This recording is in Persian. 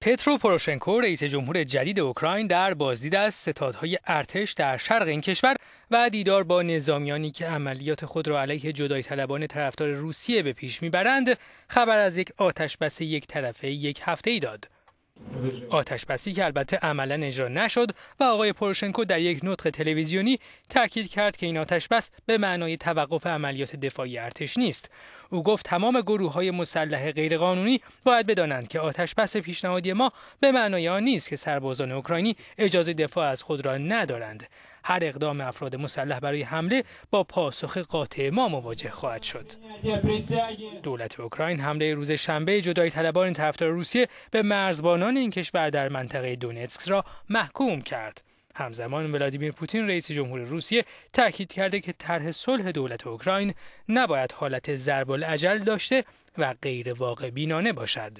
پترو پروشنکو رئیس جمهور جدید اوکراین در بازدید از ستادهای ارتش در شرق این کشور و دیدار با نظامیانی که عملیات خود را علیه جدای طلبان طرفدار روسیه به پیش میبرند خبر از یک آتش بس یک طرفه یک هفته ای داد آتش بسی که البته عملا اجرا نشد و آقای پروشنکو در یک نطق تلویزیونی تاکید کرد که این آتش بس به معنای توقف عملیات دفاعی ارتش نیست او گفت تمام گروه های مسلح غیرقانونی باید بدانند که آتش بس پیشنهادی ما به معنای آن نیست که سربازان اوکراینی اجازه دفاع از خود را ندارند هر اقدام افراد مسلح برای حمله با پاسخ قاطع ما مواجه خواهد شد. دولت اوکراین حمله روز شنبه جدای طلبان طرفدار روسیه به مرزبانان این کشور در منطقه دونتسک را محکوم کرد. همزمان ولادیمیر پوتین رئیس جمهور روسیه تاکید کرده که طرح صلح دولت اوکراین نباید حالت ضرب العجل داشته و غیر واقع بینانه باشد.